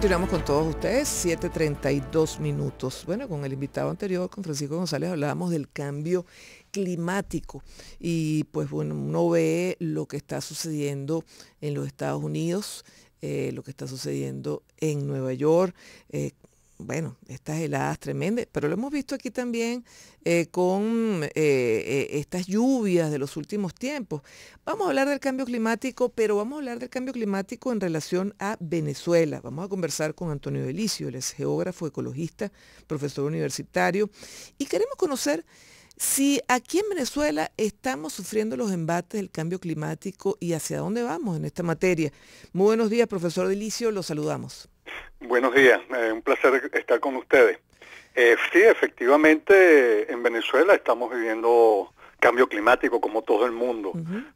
Continuamos con todos ustedes, 7.32 minutos. Bueno, con el invitado anterior, con Francisco González, hablábamos del cambio climático y pues bueno, uno ve lo que está sucediendo en los Estados Unidos, eh, lo que está sucediendo en Nueva York, eh, bueno, estas heladas tremendas, pero lo hemos visto aquí también eh, con eh, eh, estas lluvias de los últimos tiempos. Vamos a hablar del cambio climático, pero vamos a hablar del cambio climático en relación a Venezuela. Vamos a conversar con Antonio Delicio, él es geógrafo, ecologista, profesor universitario, y queremos conocer si aquí en Venezuela estamos sufriendo los embates del cambio climático y hacia dónde vamos en esta materia. Muy buenos días, profesor Delicio, lo saludamos. Buenos días, eh, un placer estar con ustedes. Eh, sí, efectivamente, en Venezuela estamos viviendo cambio climático como todo el mundo.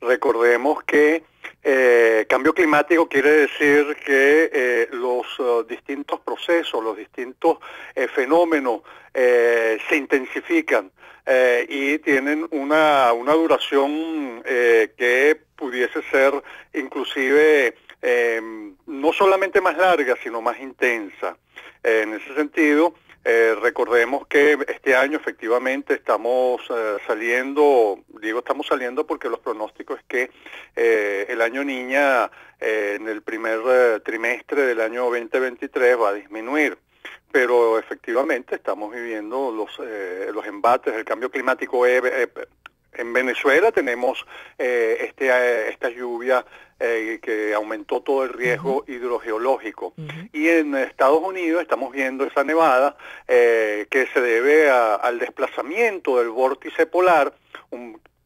Recordemos que eh, cambio climático quiere decir que eh, los distintos procesos, los distintos eh, fenómeno eh, se intensifican eh, y tienen una, una duración que pudiese ser inclusive no solamente más larga, sino más intensa. en ese sentido, recordemos que este año efectivamente estamos saliendo, digo estamos saliendo porque los pronósticos es que el año niña en el primer trimestre del año 2023 va a disminuir pero efectivamente estamos viviendo los, eh, los embates del cambio climático. Eh, eh, en Venezuela tenemos este, esta lluvia que aumentó todo el riesgo hidrogeológico. Y en Estados Unidos estamos viendo esa nevada que se debe al desplazamiento del vórtice polar,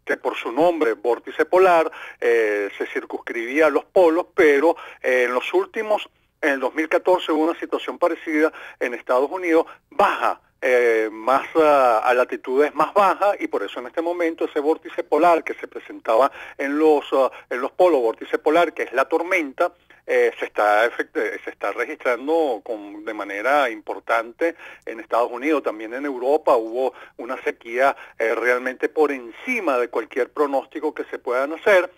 que por su nombre, vórtice polar, se circunscribía a los polos, pero en los últimos en el 2014 hubo una situación parecida en Estados Unidos, baja eh, más ah, a latitudes más bajas y por eso en este momento ese vórtice polar que se presentaba en los, ah, en los polos, vórtice polar que es la tormenta, eh, se, está eh, se está registrando de manera importante en Estados Unidos, también en Europa hubo una sequía realmente por encima de cualquier pronóstico que se puedan hacer.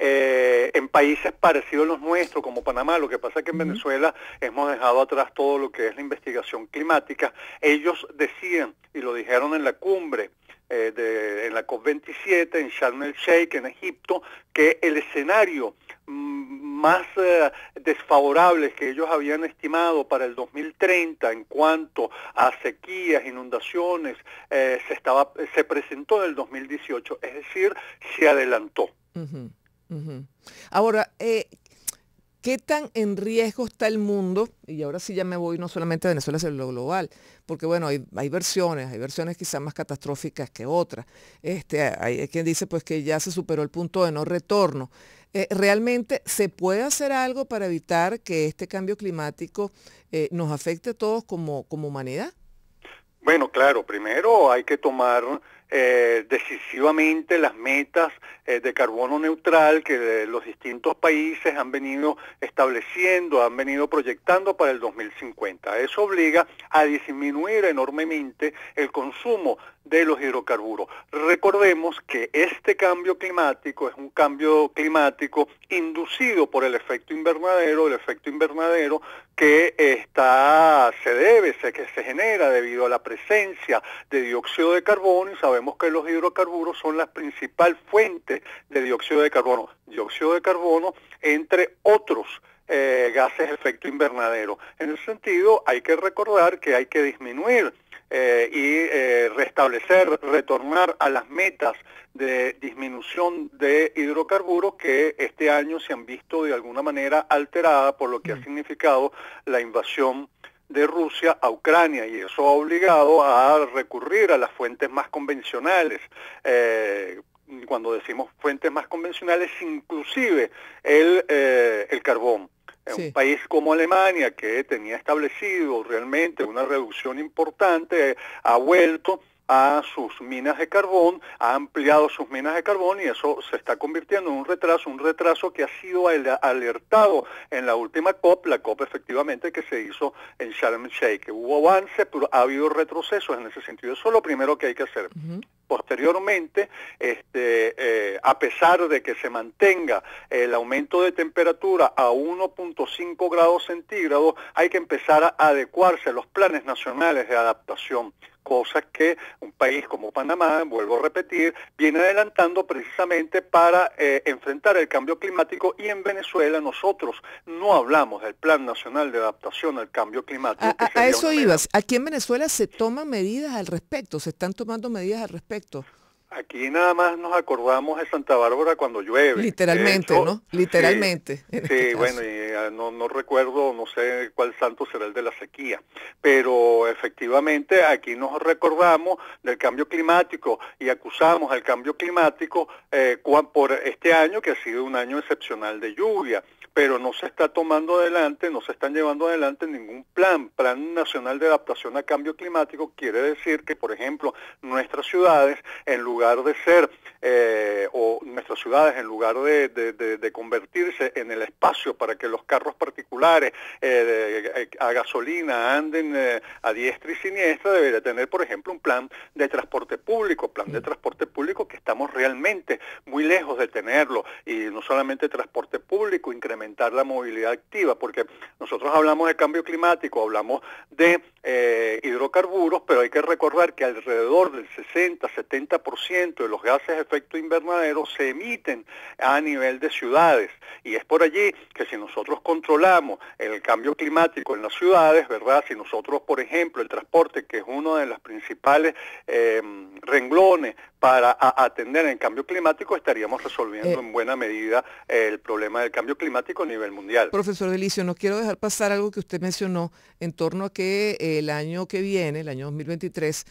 Eh, en países parecidos a los nuestros, como Panamá, lo que pasa es que en Venezuela hemos dejado atrás todo lo que es la investigación climática, ellos decían, y lo dijeron en la cumbre, eh, de, en la COP27, en Sharm el Sheikh, en Egipto, que el escenario mm, más eh, desfavorable que ellos habían estimado para el 2030 en cuanto a sequías, inundaciones, se, estaba, se presentó en el 2018, es decir, se adelantó. Ahora, eh, ¿qué tan en riesgo está el mundo? Y ahora sí ya me voy no solamente a Venezuela, sino a lo global, porque bueno, hay, versiones, hay versiones quizás más catastróficas que otras. Este, hay, quien dice pues que ya se superó el punto de no retorno. Eh, ¿Realmente se puede hacer algo para evitar que este cambio climático eh, nos afecte a todos como, como humanidad? Bueno, claro, primero hay que tomar eh, decisivamente las metas eh, de carbono neutral que eh, los distintos países han venido estableciendo, han venido proyectando para el 2050. Eso obliga a disminuir enormemente el consumo de los hidrocarburos. Recordemos que este cambio climático es un cambio climático inducido por el efecto invernadero, el efecto invernadero que está, se debe, se, que se genera debido a la presencia de dióxido de carbono y sabemos que los hidrocarburos son la principal fuente de dióxido de carbono. Dióxido de carbono entre otros eh, gases de efecto invernadero. En ese sentido, hay que recordar que hay que disminuir eh, y eh, restablecer, retornar a las metas de disminución de hidrocarburos que este año se han visto de alguna manera alterada por lo que ha mm. significado la invasión de Rusia a Ucrania y eso ha obligado a recurrir a las fuentes más convencionales. Eh, cuando decimos fuentes más convencionales, inclusive el carbón. Un país como Alemania, que tenía establecido realmente una reducción importante, ha vuelto a sus minas de carbón, ha ampliado sus minas de carbón y eso se está convirtiendo en un retraso, un retraso que ha sido alertado en la última COP, la COP efectivamente que se hizo en Sharm el Sheikh. Hubo avance pero ha habido retrocesos en ese sentido. Eso es lo primero que hay que hacer posteriormente, este, eh, a pesar de que se mantenga el aumento de temperatura a 1.5 grados centígrados, hay que empezar a adecuarse a los planes nacionales de adaptación cosas que un país como Panamá, vuelvo a repetir, viene adelantando precisamente para eh, enfrentar el cambio climático y en Venezuela nosotros no hablamos del Plan Nacional de Adaptación al Cambio Climático. a eso ibas. Aquí en Venezuela se toman medidas al respecto, se están tomando medidas al respecto. Aquí nada más nos acordamos de Santa Bárbara cuando llueve. Literalmente, ¿no? Literalmente. Sí, bueno, ah, no, recuerdo, no sé cuál santo será el de la sequía, pero efectivamente aquí nos recordamos del cambio climático y acusamos al cambio climático eh, por este año que ha sido un año excepcional de lluvia pero no se está tomando adelante, no se están llevando adelante ningún plan, plan nacional de adaptación a cambio climático, quiere decir que, por ejemplo, nuestras ciudades, en lugar de ser, eh, o nuestras ciudades, en lugar de, convertirse en el espacio para que los carros particulares eh, eh, a gasolina anden a diestra y siniestra, debería tener, por ejemplo, un plan de transporte público, plan de transporte público que estamos realmente muy lejos de tenerlo, y no solamente transporte público, incremento la movilidad activa, porque nosotros hablamos de cambio climático, hablamos de eh, hidrocarburos, pero hay que recordar que alrededor del 60-70% de los gases de efecto invernadero se emiten a nivel de ciudades. Y es por allí que si nosotros controlamos el cambio climático en las ciudades, ¿verdad? Si nosotros, por ejemplo, el transporte, que es una de las principales eh, renglones para atender el cambio climático, estaríamos resolviendo eh. en buena medida eh, el problema del cambio climático a nivel mundial. Profesor Delicio, no quiero dejar pasar algo que usted mencionó en torno a que eh, el año que viene, el año 2023,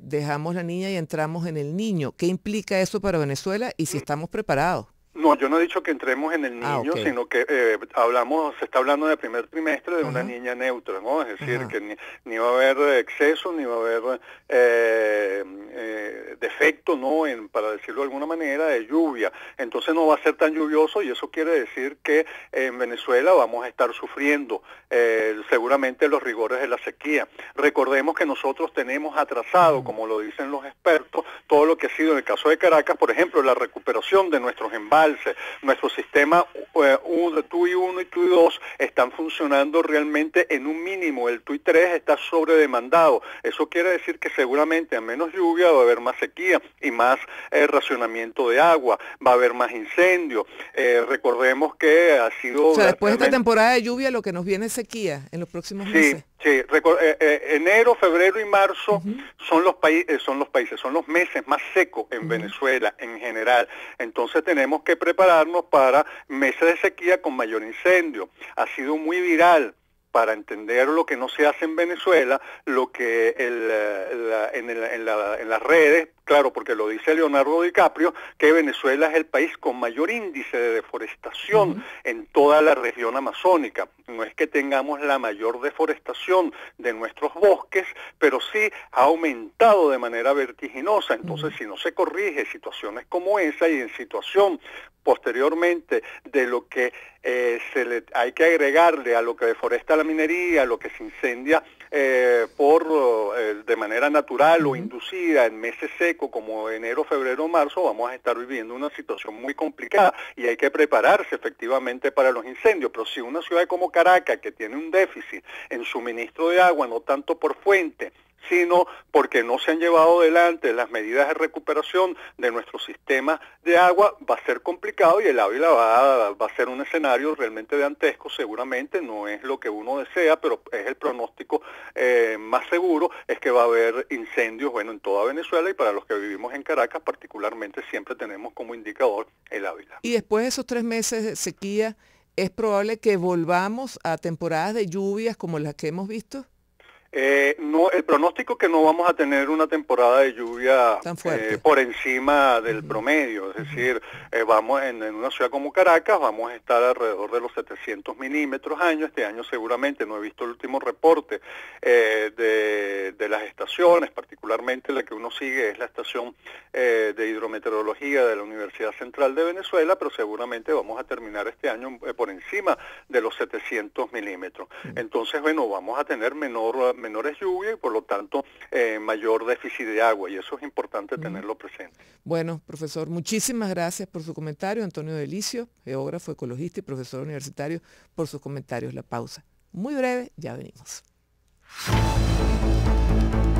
dejamos la niña y entramos en el niño. ¿Qué implica eso para Venezuela y si mm. estamos preparados? No, yo no he dicho que entremos en el ah, niño, sino que eh, hablamos, se está hablando del primer trimestre de una niña neutra, ¿no? Es decir, que ni, va a haber exceso, ni va a haber eh, eh, defecto, ¿no? En, para decirlo de alguna manera, de lluvia. Entonces no va a ser tan lluvioso y eso quiere decir que en Venezuela vamos a estar sufriendo seguramente los rigores de la sequía. Recordemos que nosotros tenemos atrasado, como lo dicen los expertos, todo lo que ha sido en el caso de Caracas, por ejemplo, la recuperación de nuestros embalses nuestro sistema eh, uno, TUI 1 y TUI 2 están funcionando realmente en un mínimo. El TUI 3 está sobredemandado. Eso quiere decir que seguramente a menos lluvia va a haber más sequía y más eh, racionamiento de agua, va a haber más incendio. Eh, recordemos que ha sido... O sea, después de esta temporada de lluvia lo que nos viene es sequía en los próximos meses. Sí, eh, eh, enero, febrero y marzo son los países, eh, son los países, son los meses más secos en Venezuela en general. Entonces tenemos que prepararnos para meses de sequía con mayor incendio. Ha sido muy viral para entender lo que no se hace en Venezuela, lo que en, la, en las redes Claro, porque lo dice Leonardo DiCaprio, que Venezuela es el país con mayor índice de deforestación en toda la región amazónica. No es que tengamos la mayor deforestación de nuestros bosques, pero sí ha aumentado de manera vertiginosa. Entonces, si no se corrige situaciones como esa y en situación posteriormente de lo que eh, se le, hay que agregarle a lo que deforesta la minería, a lo que se incendia eh, por, eh, de manera natural o inducida en meses secos como enero, febrero, marzo, vamos a estar viviendo una situación muy complicada y hay que prepararse efectivamente para los incendios. Pero si una ciudad como Caracas, que tiene un déficit en suministro de agua, no tanto por fuente, sino porque no se han llevado adelante las medidas de recuperación de nuestro sistema de agua va a ser complicado y el Ávila va, a ser un escenario realmente antesco, seguramente no es lo que uno desea, pero es el pronóstico eh, más seguro, es que va a haber incendios, bueno, en toda Venezuela y para los que vivimos en Caracas particularmente siempre tenemos como indicador el Ávila. Y después de esos tres meses de sequía, ¿es probable que volvamos a temporadas de lluvias como las que hemos visto? Eh, no, el pronóstico que no vamos a tener una temporada de lluvia eh, por encima del promedio, es decir, eh, vamos en, una ciudad como Caracas vamos a estar alrededor de los 700 milímetros año, este año seguramente, no he visto el último reporte de, las estaciones, particularmente la que uno sigue es la estación de hidrometeorología de la Universidad Central de Venezuela, pero seguramente vamos a terminar este año por encima de los 700 milímetros. Entonces, bueno, vamos a tener menor menores lluvias y por lo tanto eh, mayor déficit de agua y eso es importante mm. tenerlo presente. Bueno, profesor, muchísimas gracias por su comentario. Antonio Delicio, geógrafo, ecologista y profesor universitario, por sus comentarios. La pausa. Muy breve, ya venimos.